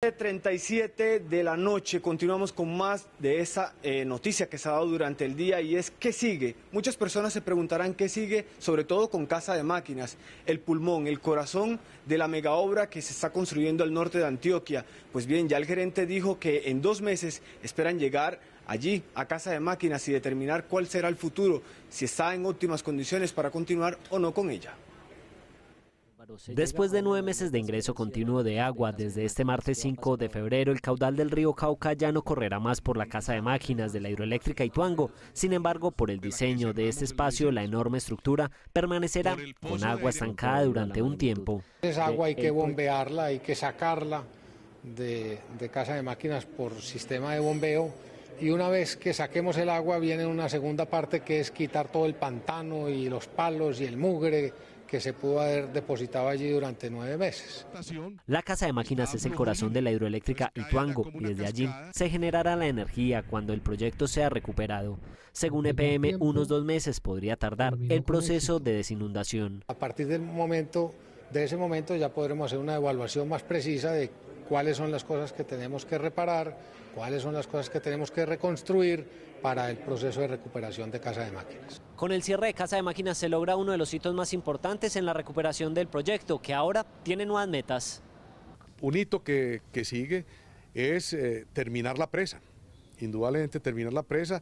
37 de la noche, continuamos con más de esa eh, noticia que se ha dado durante el día y es ¿qué sigue? Muchas personas se preguntarán qué sigue, sobre todo con Casa de Máquinas, el pulmón, el corazón de la megaobra que se está construyendo al norte de Antioquia. Pues bien, ya el gerente dijo que en dos meses esperan llegar allí a Casa de Máquinas y determinar cuál será el futuro, si está en óptimas condiciones para continuar o no con ella. Después de nueve meses de ingreso continuo de agua, desde este martes 5 de febrero, el caudal del río Cauca ya no correrá más por la casa de máquinas de la hidroeléctrica Ituango. Sin embargo, por el diseño de este espacio, la enorme estructura permanecerá con agua estancada durante un tiempo. Es agua hay eh, que eh, bombearla, hay que sacarla de, de casa de máquinas por sistema de bombeo y una vez que saquemos el agua viene una segunda parte que es quitar todo el pantano y los palos y el mugre que se pudo haber depositado allí durante nueve meses. La casa de máquinas es el corazón de la hidroeléctrica Ituango y desde allí se generará la energía cuando el proyecto sea recuperado. Según EPM, e unos dos meses podría tardar el proceso de desinundación. A partir del momento, de ese momento ya podremos hacer una evaluación más precisa de cuáles son las cosas que tenemos que reparar, cuáles son las cosas que tenemos que reconstruir para el proceso de recuperación de Casa de Máquinas. Con el cierre de Casa de Máquinas se logra uno de los hitos más importantes en la recuperación del proyecto, que ahora tiene nuevas metas. Un hito que, sigue es eh, terminar la presa, indudablemente terminar la presa,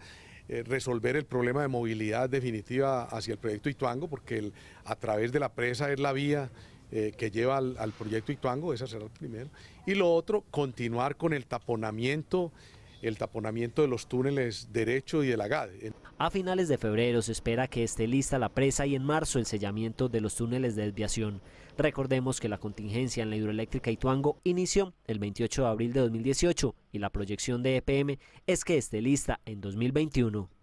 eh, resolver el problema de movilidad definitiva hacia el proyecto Ituango, porque a través de la presa es la vía eh, que lleva al, proyecto Ituango, esa será el primero. Y lo otro, continuar con el taponamiento el taponamiento de los túneles derecho y la Agade. A finales de febrero se espera que esté lista la presa y en marzo el sellamiento de los túneles de desviación. Recordemos que la contingencia en la hidroeléctrica Ituango inició el 28 de abril de 2018 y la proyección de EPM es que esté lista en 2021.